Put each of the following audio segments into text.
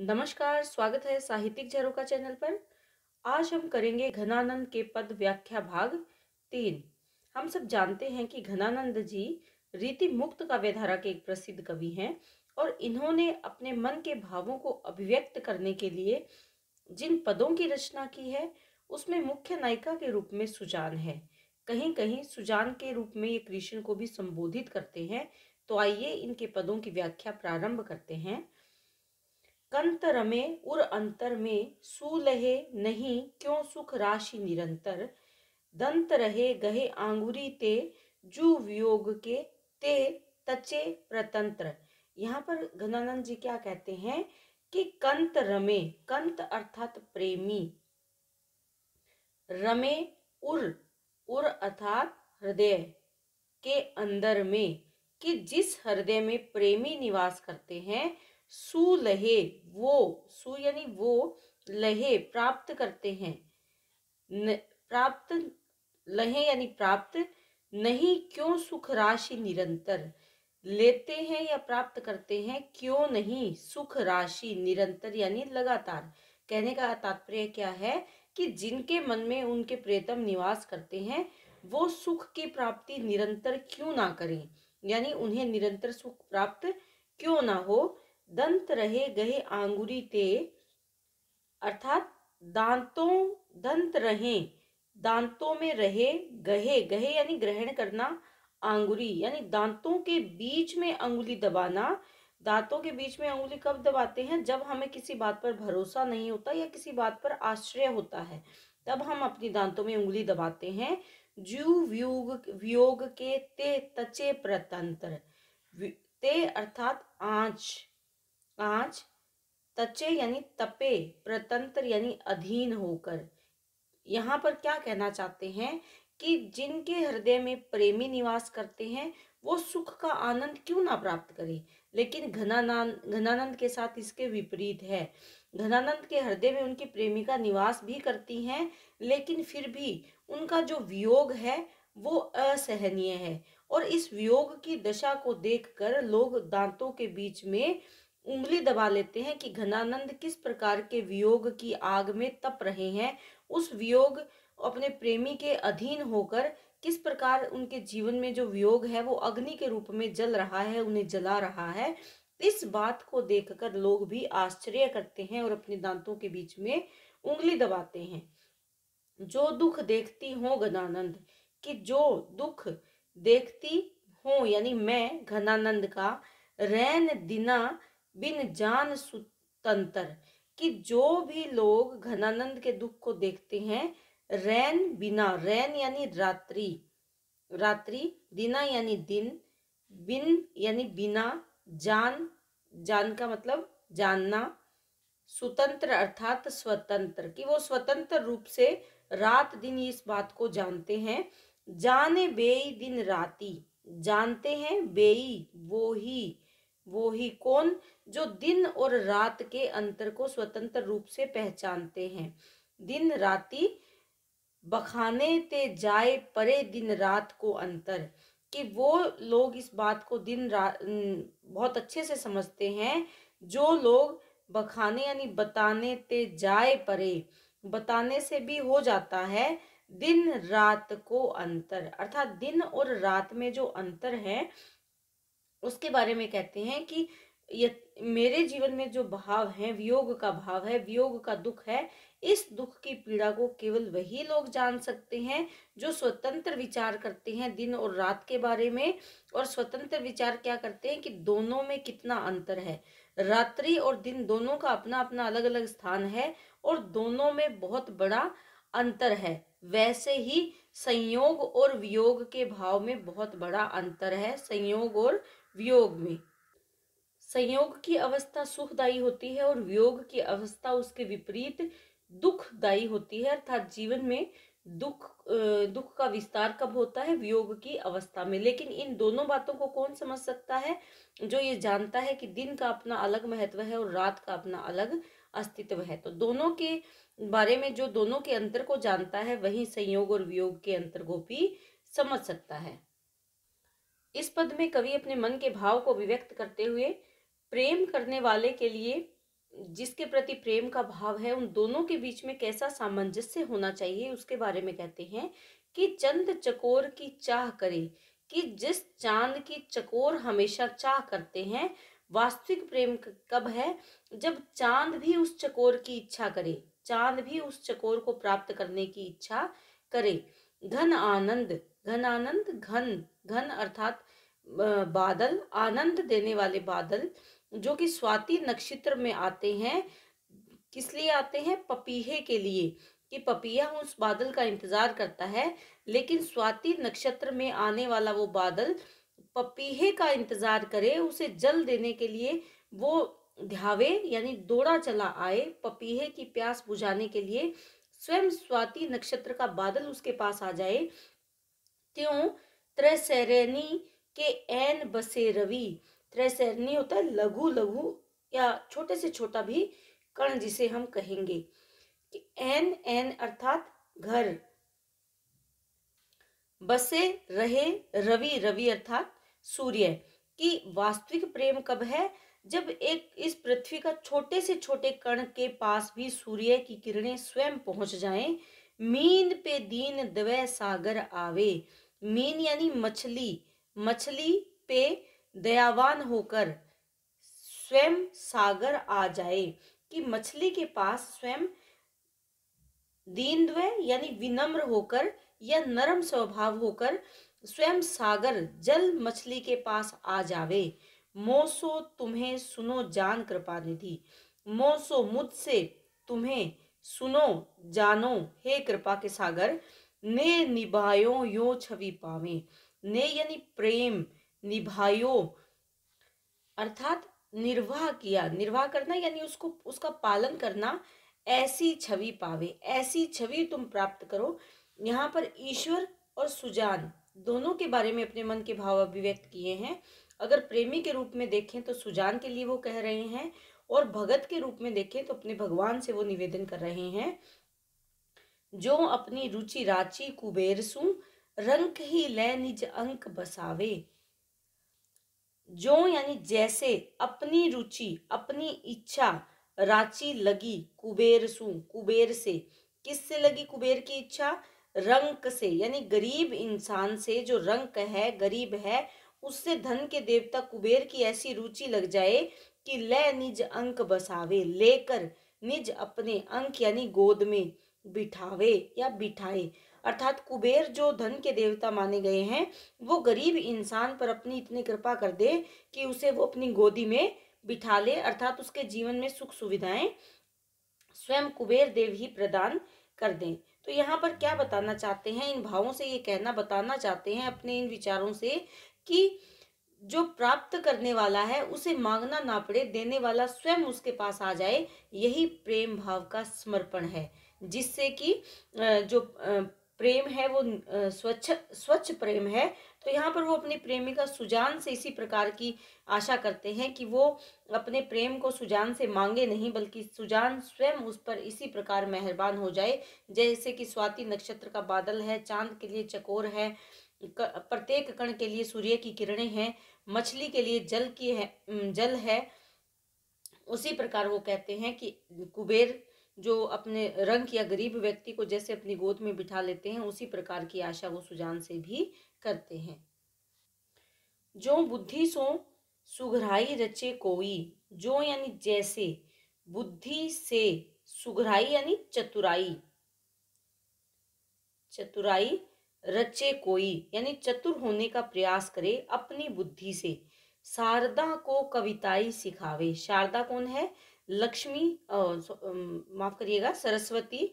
नमस्कार स्वागत है साहित्यिक झरोका का चैनल पर आज हम करेंगे घनानंद के पद व्याख्या भाग तीन हम सब जानते हैं कि घनानंद जी रीति मुक्त धारा के एक प्रसिद्ध कवि हैं और इन्होंने अपने मन के भावों को अभिव्यक्त करने के लिए जिन पदों की रचना की है उसमें मुख्य नायिका के रूप में सुजान है कहीं कहीं सुजान के रूप में ये कृष्ण को भी संबोधित करते हैं तो आइए इनके पदों की व्याख्या प्रारंभ करते हैं कंत रमे उर अंतर में सुलहे नहीं क्यों सुख राशि निरंतर दंत रहे गहे आंगुरी ते जु वियोग के ते तचे प्रतंत्र यहाँ पर घनानंद जी क्या कहते हैं कि कंत रमे कंत अर्थात प्रेमी रमे उर उर अर्थात हृदय के अंदर में कि जिस हृदय में प्रेमी निवास करते हैं सु लहे वो सु यानी वो लहे प्राप्त करते हैं न, प्राप्त लहे यानी प्राप्त नहीं क्यों सुख राशि निरंतर लेते हैं या प्राप्त करते हैं क्यों नहीं सुख राशि निरंतर यानी लगातार कहने का तात्पर्य क्या है कि जिनके मन में उनके प्रियतम निवास करते हैं वो सुख की प्राप्ति निरंतर क्यों ना करें यानी उन्हें निरंतर सुख प्राप्त क्यों ना हो दंत रहे गहे आंगुरी ते अर्थात दांतों दंत रहे दांतों में रहे गहे गहे यानी ग्रहण करना आंगुरी यानी दांतों के बीच में अंगुली दबाना दांतों के बीच में अंगुली कब दबाते हैं जब हमें किसी बात पर भरोसा नहीं होता या किसी बात पर आश्रय होता है तब हम अपनी दांतों में उंगली दबाते हैं जू व्योग व्योग के ते तचे प्रतंत्र ते अर्थात आँच पांच तचे यानी तपे प्रतंत्र यानी अधीन होकर यहाँ पर क्या कहना चाहते हैं कि जिनके हृदय में प्रेमी निवास करते हैं वो सुख का आनंद क्यों ना प्राप्त करें लेकिन घनानंद घनानंद के साथ इसके विपरीत है घनानंद के हृदय में उनकी प्रेमिका निवास भी करती हैं लेकिन फिर भी उनका जो वियोग है वो असहनीय है और इस वियोग की दशा को देखकर लोग दांतों के बीच में उंगली दबा लेते हैं कि घनानंद किस प्रकार के वियोग की आग में तप रहे हैं उस वियोग अपने प्रेमी के अधीन होकर किस प्रकार उनके जीवन में जो वियोग है वो अग्नि के रूप में जल रहा है उन्हें जला रहा है इस बात को देखकर लोग भी आश्चर्य करते हैं और अपने दांतों के बीच में उंगली दबाते हैं जो दुख देखती हो घनानंद कि जो दुख देखती हो यानी मैं घनानंद का रैन दिना बिन जान सुतंत्र कि जो भी लोग घनानंद के दुख को देखते हैं रैन बिना रैन यानी रात्रि रात्रि दिना यानी दिन बिन यानी बिना जान जान का मतलब जानना स्वतंत्र अर्थात स्वतंत्र कि वो स्वतंत्र रूप से रात दिन इस बात को जानते हैं जाने बेई दिन राती जानते हैं बेई वो ही वो ही कौन जो दिन और रात के अंतर को स्वतंत्र रूप से पहचानते हैं दिन राति बखाने ते जाए परे दिन रात को अंतर कि वो लोग इस बात को दिन रात बहुत अच्छे से समझते हैं जो लोग बखाने यानी बताने ते जाए परे बताने से भी हो जाता है दिन रात को अंतर अर्थात दिन और रात में जो अंतर है उसके बारे में कहते हैं कि ये मेरे जीवन में जो भाव है वियोग का भाव है वियोग का दुख है इस दुख की पीड़ा को केवल वही लोग जान सकते हैं जो स्वतंत्र विचार करते हैं दिन और रात के बारे में और स्वतंत्र विचार क्या करते हैं कि दोनों में कितना अंतर है रात्रि और दिन दोनों का अपना अपना अलग अलग स्थान है और दोनों में बहुत बड़ा अंतर है वैसे ही संयोग और वियोग के भाव में बहुत बड़ा अंतर है संयोग और वियोग में संयोग की अवस्था सुखदायी होती है और वियोग की अवस्था उसके विपरीत दुखदायी होती है अर्थात जीवन में दुख दुख का विस्तार कब होता है वियोग की अवस्था में लेकिन इन दोनों बातों को कौन समझ सकता है जो ये जानता है कि दिन का अपना अलग महत्व है और रात का अपना अलग अस्तित्व है तो दोनों के बारे में जो दोनों के अंतर को जानता है वही संयोग और वियोग के अंतर को भी समझ सकता है इस पद में कवि अपने मन के भाव को विव्यक्त करते हुए प्रेम करने वाले के लिए जिसके प्रति प्रेम का भाव है उन दोनों के बीच में कैसा सामंजस्य होना चाहिए उसके बारे में कहते हैं कि चंद चकोर की चाह करे कि जिस चांद की चकोर हमेशा चाह करते हैं वास्तविक प्रेम कब है जब चांद भी उस चकोर की इच्छा करे चांद भी उस चकोर को प्राप्त करने की इच्छा करे घन आनंद घन आनंद घन घन अर्थात बादल आनंद देने वाले बादल जो कि स्वाति नक्षत्र में आते हैं किस लिए आते हैं पपीहे के लिए कि पपिया उस बादल का इंतजार करता है लेकिन स्वाति नक्षत्र में आने वाला वो बादल पपीहे का इंतजार करे उसे जल देने के लिए वो ध्यावे यानी दौड़ा चला आए पपीहे की प्यास बुझाने के लिए स्वयं स्वाति नक्षत्र का बादल उसके पास आ जाए त्यों त्रैसैरणी के एन बसे रवि त्रैसैरणी होता है लघु लघु या छोटे से छोटा भी कण जिसे हम कहेंगे कि एन एन अर्थात घर बसे रहे रवि रवि अर्थात सूर्य की वास्तविक प्रेम कब है जब एक इस पृथ्वी का छोटे से छोटे कण के पास भी सूर्य की किरणें स्वयं पहुंच जाएं मीन पे दीन दवे सागर आवे मीन यानी मछली मछली पे दयावान होकर स्वयं सागर आ जाए कि मछली के पास स्वयं दीन यानी विनम्र होकर या नरम स्वभाव होकर स्वयं सागर जल मछली के पास आ जावे मोसो तुम्हें सुनो जान कृपा निधि मोसो मुझसे तुम्हें सुनो जानो हे कृपा के सागर ने निभायो यो छवि पावे ने यानी प्रेम निभायो अर्थात निर्वाह किया निर्वाह करना यानी उसको उसका पालन करना ऐसी छवि पावे ऐसी छवि तुम प्राप्त करो यहाँ पर ईश्वर और सुजान दोनों के बारे में अपने मन के भाव अभिव्यक्त किए हैं अगर प्रेमी के रूप में देखें तो सुजान के लिए वो कह रहे हैं और भगत के रूप में देखें तो अपने भगवान से वो निवेदन कर रहे हैं जो अपनी रुचि राची कुबेर सु रंक ही लय निज अंक बसावे जो यानी जैसे अपनी रुचि अपनी इच्छा रांची लगी कुबेर सु कुबेर से किससे लगी कुबेर की इच्छा रंक से यानी गरीब इंसान से जो रंक है गरीब है उससे धन के देवता कुबेर की ऐसी रुचि लग जाए कि ले निज अंक बसावे लेकर निज अपने अंक यानी गोद में बिठावे या बिठाए अर्थात कुबेर जो धन के देवता माने गए हैं वो गरीब इंसान पर अपनी इतनी कृपा कर दे कि उसे वो अपनी गोदी में बिठा ले अर्थात उसके जीवन में सुख सुविधाएं स्वयं कुबेर देव ही प्रदान कर दें तो यहाँ पर क्या बताना चाहते हैं इन भावों से ये कहना बताना चाहते हैं अपने इन विचारों से कि जो प्राप्त करने वाला है उसे मांगना ना पड़े देने वाला स्वयं उसके पास आ जाए यही प्रेम भाव का समर्पण है जिससे कि जो प्रेम है वो स्वच्छ स्वच्छ प्रेम है तो यहाँ पर वो अपनी प्रेमिका सुजान से इसी प्रकार की आशा करते हैं कि वो अपने प्रेम को सुजान से मांगे नहीं बल्कि सुजान स्वयं उस पर इसी प्रकार मेहरबान हो जाए जैसे कि स्वाति नक्षत्र का बादल है चांद के लिए चकोर है प्रत्येक कण के लिए सूर्य की किरणें हैं मछली के लिए जल की है जल है उसी प्रकार वो कहते हैं कि कुबेर जो अपने रंग या गरीब व्यक्ति को जैसे अपनी गोद में बिठा लेते हैं उसी प्रकार की आशा वो सुजान से भी करते हैं जो बुद्धि सो सुघराई रचे कोई जो यानी जैसे बुद्धि से सुघराई यानी चतुराई चतुराई रचे कोई यानी चतुर होने का प्रयास करे अपनी बुद्धि से शारदा को कविताई सिखावे शारदा कौन है लक्ष्मी माफ करिएगा सरस्वती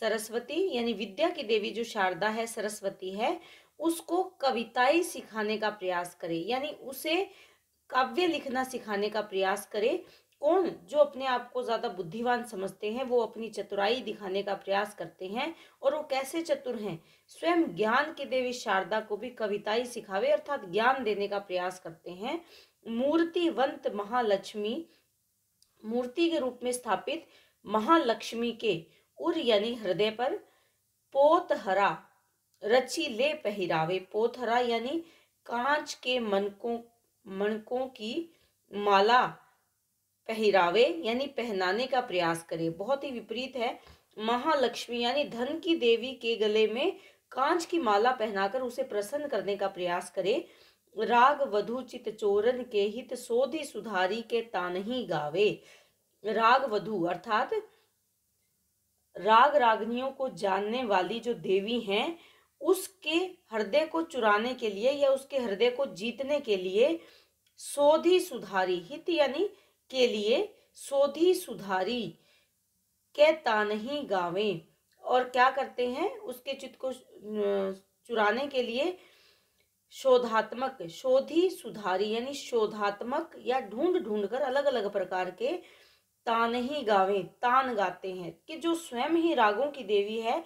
सरस्वती यानी विद्या की देवी जो शारदा है सरस्वती है उसको कविताएं सिखाने का प्रयास करे यानी उसे काव्य लिखना सिखाने का प्रयास करे कौन जो अपने आप को ज़्यादा बुद्धिवान समझते हैं वो अपनी चतुराई दिखाने का प्रयास करते हैं और वो कैसे चतुर हैं स्वयं ज्ञान की देवी शारदा को भी कविताई सिखावे अर्थात ज्ञान देने का प्रयास करते हैं मूर्तिवंत महालक्ष्मी मूर्ति के रूप में स्थापित महालक्ष्मी के उर यानी हृदय पर पोतहरा रची ले पहरावे पोतहरा यानी कांच के मनकों मनकों की माला पहरावे यानी पहनाने का प्रयास करे बहुत ही विपरीत है महालक्ष्मी यानी धन की देवी के गले में कांच की माला पहनाकर उसे प्रसन्न करने का प्रयास करे राग वधुचित चोरन के हित सोधी सुधारी के तानही गावे राग वधु अर्थात राग रागनियों को जानने वाली जो देवी हैं उसके हृदय को चुराने के लिए या उसके हृदय को जीतने के लिए सोधी सुधारी हित यानी के लिए सोधी सुधारी के तानही गावे और क्या करते हैं उसके चित्त को चुराने के लिए शोधात्मक शोधी सुधारी यानी शोधात्मक या ढूंढ ढूंढ कर अलग अलग प्रकार के तान ही गावे तान गाते हैं कि जो स्वयं ही रागों की देवी है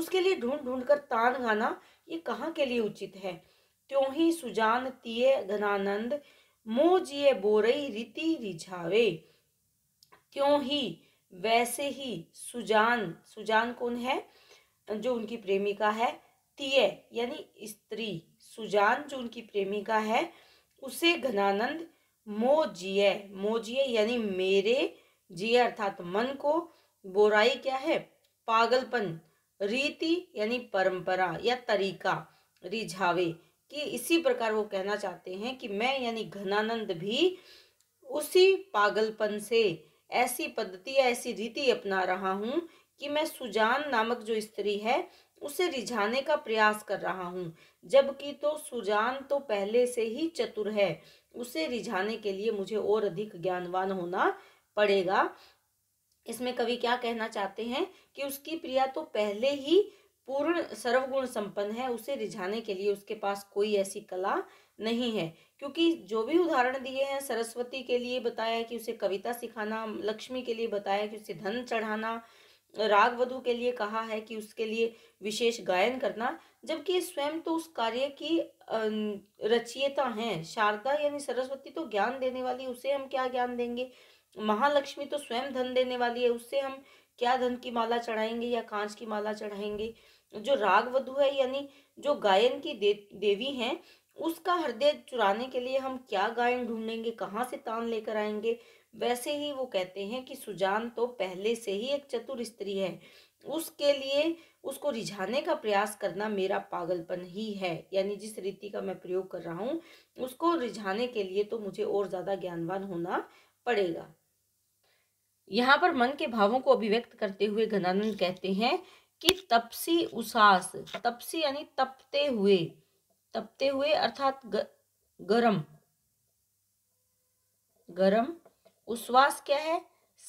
उसके लिए ढूंढ ढूंढ कर तान गाना ये कहाँ के लिए उचित है त्यों ही सुजान तिये घनानंद मोजिए बोरई रीति रिझावे त्यों ही वैसे ही सुजान सुजान कौन है जो उनकी प्रेमिका है तिये यानी स्त्री सुजान जो उनकी प्रेमिका है उसे घनानंद मो जिये मो जिये यानी मेरे जिये अर्थात मन को बोराई क्या है पागलपन रीति यानी परंपरा या तरीका रिझावे कि इसी प्रकार वो कहना चाहते हैं कि मैं यानी घनानंद भी उसी पागलपन से ऐसी पद्धति या ऐसी रीति अपना रहा हूँ कि मैं सुजान नामक जो स्त्री है उसे रिझाने का प्रयास कर रहा हूँ जबकि तो सुजान तो पहले से ही चतुर है उसे रिझाने के लिए मुझे और अधिक ज्ञानवान होना पड़ेगा इसमें कवि क्या कहना चाहते हैं कि उसकी प्रिया तो पहले ही पूर्ण सर्वगुण संपन्न है उसे रिझाने के लिए उसके पास कोई ऐसी कला नहीं है क्योंकि जो भी उदाहरण दिए हैं सरस्वती के लिए बताया कि उसे कविता सिखाना लक्ष्मी के लिए बताया कि उसे धन चढ़ाना राग वधु के लिए कहा है कि उसके लिए विशेष गायन करना जबकि स्वयं तो उस कार्य की रचियता है शारदा यानी सरस्वती तो ज्ञान देने वाली उसे हम क्या ज्ञान देंगे महालक्ष्मी तो स्वयं धन देने वाली है उससे हम क्या धन की माला चढ़ाएंगे या कांच की माला चढ़ाएंगे जो राग वधु है यानी जो गायन की दे, देवी है उसका हृदय चुराने के लिए हम क्या गायन ढूंढेंगे कहाँ से तान लेकर आएंगे वैसे ही वो कहते हैं कि सुजान तो पहले से ही एक चतुर स्त्री है उसके लिए उसको रिझाने का प्रयास करना मेरा पागलपन ही है यानी जिस रीति का मैं प्रयोग कर रहा हूँ उसको रिझाने के लिए तो मुझे और ज़्यादा ज्ञानवान होना पड़ेगा यहाँ पर मन के भावों को अभिव्यक्त करते हुए घनानंद कहते हैं कि तपसी उसास तपसी यानी तपते हुए तपते हुए अर्थात गरम गरम उश्वास क्या है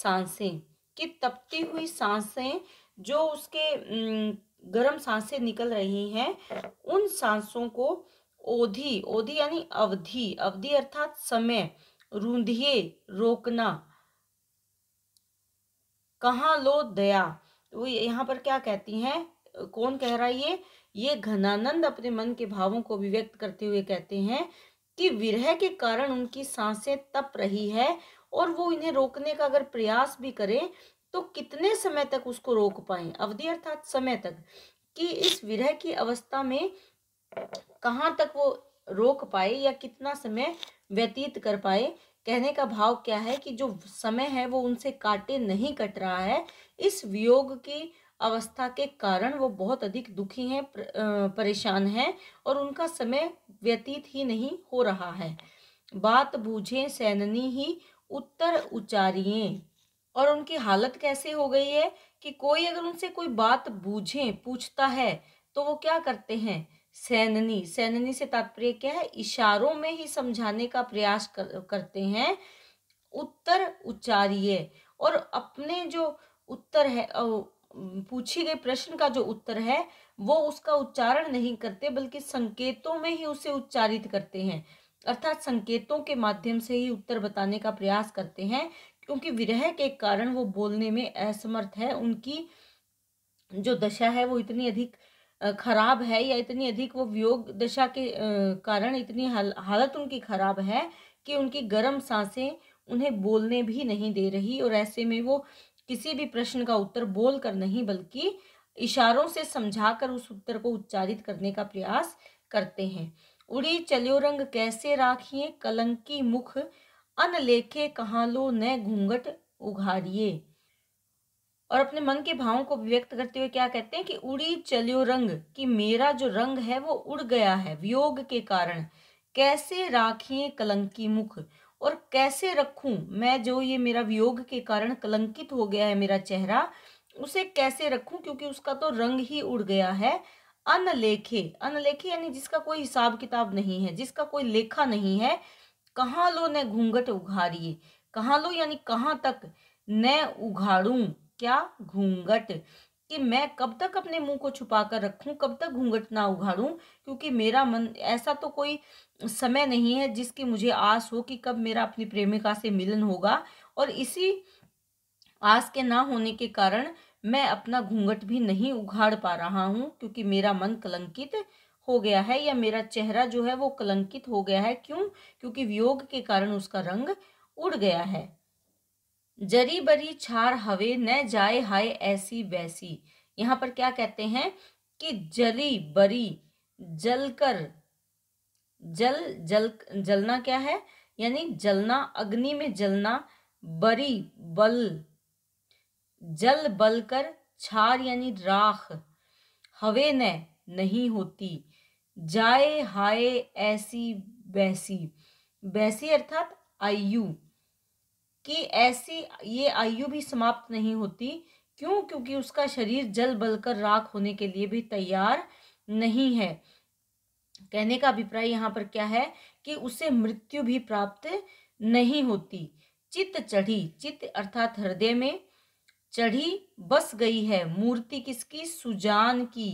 सांसें कि तपती हुई सांसें जो उसके गर्म सांसें निकल रही हैं उन सांसों को ओधि ओधि यानी अवधि अवधि अर्थात समय रूंधिए रोकना कहाँ लो दया वो यहाँ पर क्या कहती हैं कौन कह रहा है ये ये घनानंद अपने मन के भावों को अभिव्यक्त करते हुए कहते हैं कि विरह के कारण उनकी सांसें तप रही है और वो इन्हें रोकने का अगर प्रयास भी करें तो कितने समय तक उसको रोक पाए अवधि अर्थात समय तक कि इस विरह की अवस्था में कहाँ तक वो रोक पाए या कितना समय व्यतीत कर पाए कहने का भाव क्या है कि जो समय है वो उनसे काटे नहीं कट रहा है इस वियोग की अवस्था के कारण वो बहुत अधिक दुखी हैं परेशान हैं और उनका समय व्यतीत ही नहीं हो रहा है बात बूझे सैननी ही उत्तर उचारिए और उनकी हालत कैसे हो गई है कि कोई अगर उनसे कोई बात बूझे पूछता है तो वो क्या करते हैं सैननी सैननी से तात्पर्य क्या है इशारों में ही समझाने का प्रयास कर, करते हैं उत्तर उच्चारिय और अपने जो उत्तर है पूछी गई प्रश्न का जो उत्तर है वो उसका उच्चारण नहीं करते बल्कि संकेतों में ही उसे उच्चारित करते हैं अर्थात संकेतों के माध्यम से ही उत्तर बताने का प्रयास करते हैं क्योंकि विरह के कारण वो बोलने में असमर्थ है उनकी जो दशा है वो इतनी अधिक खराब है या इतनी अधिक वो वियोग दशा के कारण इतनी हालत उनकी खराब है कि उनकी गर्म सांसें उन्हें बोलने भी नहीं दे रही और ऐसे में वो किसी भी प्रश्न का उत्तर बोल कर नहीं बल्कि इशारों से समझाकर उस उत्तर को उच्चारित करने का प्रयास करते हैं उड़ी चलियो रंग कैसे राखिए कलंकी मुख अन लेखे कहाँ लो न घूंघट उघारिए और अपने मन के भावों को व्यक्त करते हुए क्या कहते हैं कि उड़ी चलियो रंग कि मेरा जो रंग है वो उड़ गया है वियोग के कारण कैसे राखिए कलंकी मुख और कैसे रखूं मैं जो ये मेरा वियोग के कारण कलंकित हो गया है मेरा चेहरा उसे कैसे रखूं क्योंकि उसका तो रंग ही उड़ गया है अनलेखे अनलेखे यानी जिसका कोई हिसाब किताब नहीं है जिसका कोई लेखा नहीं है कहाँ लो न घूंघट उघारिए कहाँ लो यानी कहाँ तक न उघाड़ू क्या घूंघट कि मैं कब तक अपने मुंह को छुपा कर रखूं कब तक घूंघट ना उघाड़ूं क्योंकि मेरा मन ऐसा तो कोई समय नहीं है जिसकी मुझे आस हो कि कब मेरा अपनी प्रेमिका से मिलन होगा और इसी आस के ना होने के कारण मैं अपना घूंघट भी नहीं उघाड़ पा रहा हूँ क्योंकि मेरा मन कलंकित हो गया है या मेरा चेहरा जो है वो कलंकित हो गया है क्यों क्योंकि वियोग के कारण उसका रंग उड़ गया है जरी बरी छार हवे न जाए हाय ऐसी वैसी यहाँ पर क्या कहते हैं कि जरी बरी जलकर जल जल जलना क्या है यानी जलना अग्नि में जलना बरी बल जल बलकर छार यानी राख हवे ने नहीं होती जाए हाय ऐसी बैसी बैसी अर्थात आयु कि ऐसी ये आयु भी समाप्त नहीं होती क्यों क्योंकि उसका शरीर जल बल कर राख होने के लिए भी तैयार नहीं है कहने का अभिप्राय यहाँ पर क्या है कि उसे मृत्यु भी प्राप्त नहीं होती चित्त चढ़ी चित्त अर्थात हृदय में चढ़ी बस गई है मूर्ति किसकी सुजान की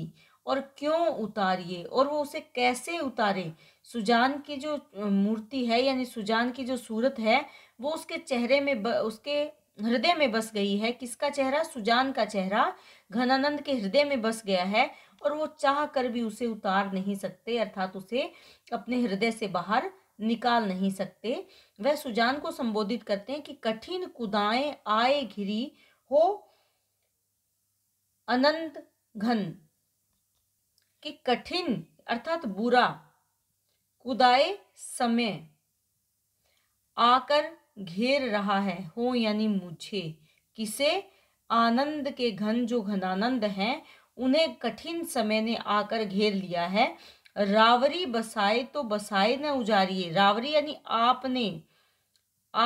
और क्यों उतारिए और वो उसे कैसे उतारे सुजान की जो मूर्ति है यानी सुजान की जो सूरत है वो उसके चेहरे में ब, उसके हृदय में बस गई है किसका चेहरा सुजान का चेहरा घनानंद के हृदय में बस गया है और वो चाह कर भी उसे उतार नहीं सकते अर्थात उसे अपने हृदय से बाहर निकाल नहीं सकते वह सुजान को संबोधित करते हैं कि कठिन कुदाएं आए घिरी हो अनंत घन कि कठिन अर्थात बुरा कुदाए समय आकर घेर रहा है हो यानी मुझे किसे आनंद के घन जो घनानंद हैं उन्हें कठिन समय ने आकर घेर लिया है रावरी बसाए तो बसाए न उजारिए रावरी यानी आपने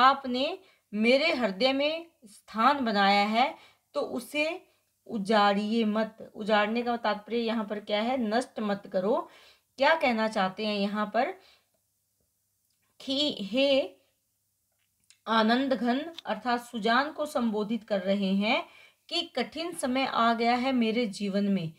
आपने मेरे हृदय में स्थान बनाया है तो उसे उजाड़िए मत उजाड़ने का तात्पर्य यहाँ पर क्या है नष्ट मत करो क्या कहना चाहते हैं यहाँ पर कि हे आनंद घन अर्थात सुजान को संबोधित कर रहे हैं कि कठिन समय आ गया है मेरे जीवन में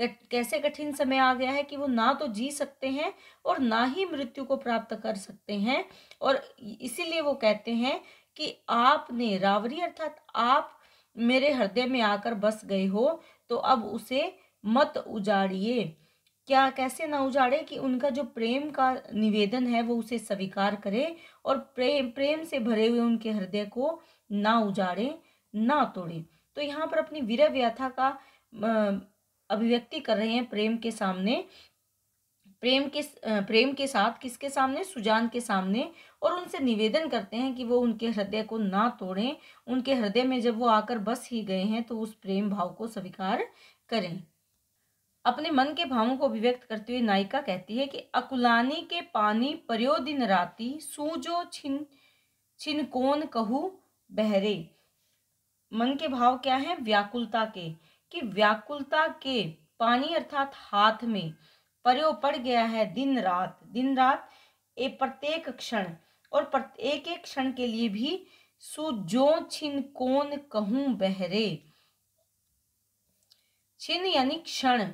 कैसे कठिन समय आ गया है कि वो ना तो जी सकते हैं और ना ही मृत्यु को प्राप्त कर सकते हैं और इसीलिए वो कहते हैं कि आपने रावरी अर्थात आप मेरे हृदय में आकर बस गए हो तो अब उसे मत उजाड़िए क्या कैसे ना उजाड़े कि उनका जो प्रेम का निवेदन है वो उसे स्वीकार करे और प्रेम प्रेम से भरे हुए उनके हृदय को ना उजाड़े ना तोड़े तो यहाँ पर अपनी वीर व्यथा का अभिव्यक्ति कर रहे हैं प्रेम के सामने प्रेम के प्रेम के साथ किसके सामने सुजान के सामने और उनसे निवेदन करते हैं कि वो उनके हृदय को ना तोड़ें उनके हृदय में जब वो आकर बस ही गए हैं तो उस प्रेम भाव को स्वीकार करें अपने मन के भावों को अभिव्यक्त करते हुए नायिका कहती है कि अकुलानी के पानी पर्यो दिन राति सूजो छिन छिन कोन कहू बहरे मन के भाव क्या है व्याकुलता के कि व्याकुलता के पानी अर्थात हाथ में पर्यो पड़ गया है दिन रात दिन रात ए प्रत्येक क्षण और प्रत्येक एक क्षण के लिए भी सु जो छिन कोन कहूं बहरे छिन यानी क्षण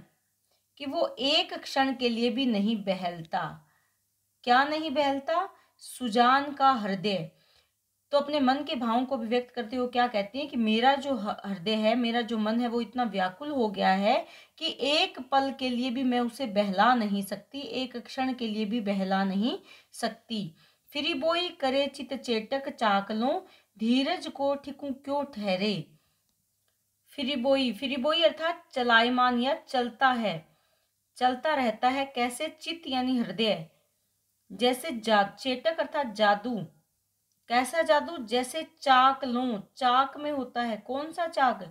कि वो एक क्षण के लिए भी नहीं बहलता क्या नहीं बहलता सुजान का हृदय तो अपने मन के भावों को अभिव्यक्त करते हुए क्या कहते हैं कि मेरा जो हृदय है मेरा जो मन है वो इतना व्याकुल हो गया है कि एक पल के लिए भी मैं उसे बहला नहीं सकती एक क्षण के लिए भी बहला नहीं सकती फिर बोई करे चित चेटक चाकलों धीरज को ठिकू क्यों ठहरे फिरिबोई फिरिबोई अर्थात चलायमान या चलता है चलता रहता है कैसे चित यानी हृदय जैसे जा चेटक अर्थात जादू कैसा जादू जैसे चाक लो चाक में होता है कौन सा चाक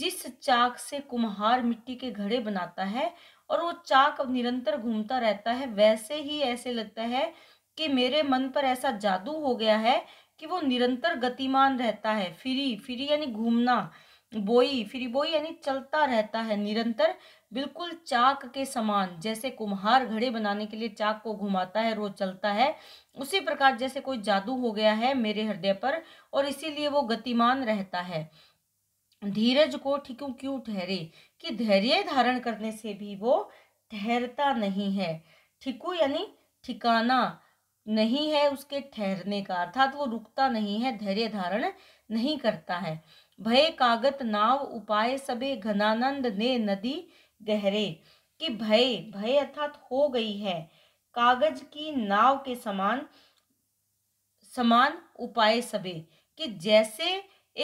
जिस चाक से कुम्हार मिट्टी के घड़े बनाता है और वो चाक निरंतर घूमता रहता है वैसे ही ऐसे लगता है कि मेरे मन पर ऐसा जादू हो गया है कि वो निरंतर गतिमान रहता है फ्री फ्री यानी घूमना बोई फ्री बोई यानी चलता रहता है निरंतर बिल्कुल चाक के समान जैसे कुम्हार घड़े बनाने के लिए चाक को घुमाता है रोज चलता है उसी प्रकार जैसे कोई जादू हो गया है मेरे हृदय पर और इसीलिए वो गतिमान रहता है धीरज को ठिकू क्यों ठहरे कि धैर्य धारण करने से भी वो ठहरता नहीं है ठिकू यानी ठिकाना नहीं है उसके ठहरने का अर्थात वो रुकता नहीं है धैर्य धारण नहीं करता है भय कागत नाव उपाय सबे घनानंद ने नदी गहरे कि भय भय अर्थात हो गई है कागज की नाव के समान समान उपाय सबे कि जैसे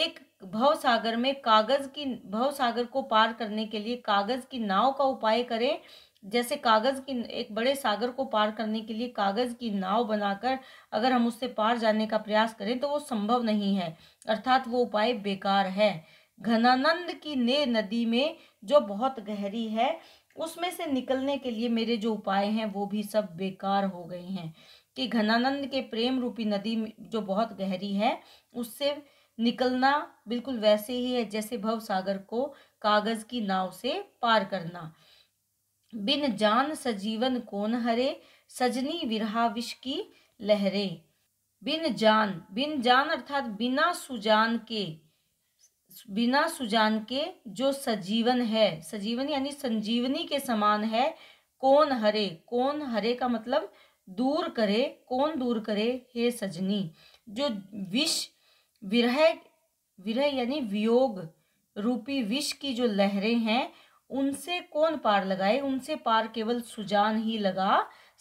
एक भव सागर में कागज की भव सागर को पार करने के लिए कागज की नाव का उपाय करें जैसे कागज की एक बड़े सागर को पार करने के लिए कागज की नाव बनाकर अगर हम उससे पार जाने का प्रयास करें तो वो संभव नहीं है अर्थात वो उपाय बेकार है घनानंद की ने नदी में जो बहुत गहरी है उसमें से निकलने के लिए मेरे जो उपाय हैं वो भी सब बेकार हो गए हैं कि घनानंद के प्रेम रूपी नदी जो बहुत गहरी है उससे निकलना बिल्कुल वैसे ही है जैसे भव सागर को कागज की नाव से पार करना बिन जान सजीवन कौन हरे सजनी विरहा विष की लहरे बिन जान बिन जान अर्थात बिना सुजान के बिना सुजान के जो सजीवन है सजीवन यानी संजीवनी के समान है कौन हरे कौन हरे का मतलब दूर करे कौन दूर करे हे सजनी जो विष विरह विरह यानी वियोग रूपी विष की जो लहरें हैं उनसे कौन पार लगाए उनसे पार केवल सुजान ही लगा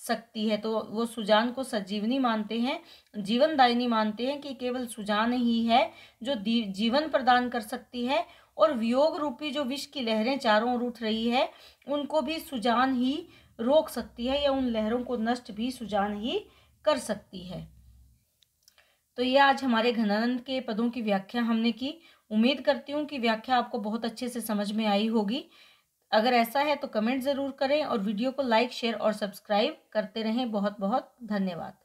सकती है तो वो सुजान को सजीवनी मानते हैं जीवनदायिनी मानते हैं कि केवल सुजान ही है जो जीवन प्रदान कर सकती है और वियोग रूपी जो विष की लहरें चारों ओर उठ रही है उनको भी सुजान ही रोक सकती है या उन लहरों को नष्ट भी सुजान ही कर सकती है तो ये आज हमारे घनानंद के पदों की व्याख्या हमने की उम्मीद करती हूँ कि व्याख्या आपको बहुत अच्छे से समझ में आई होगी अगर ऐसा है तो कमेंट ज़रूर करें और वीडियो को लाइक शेयर और सब्सक्राइब करते रहें बहुत बहुत धन्यवाद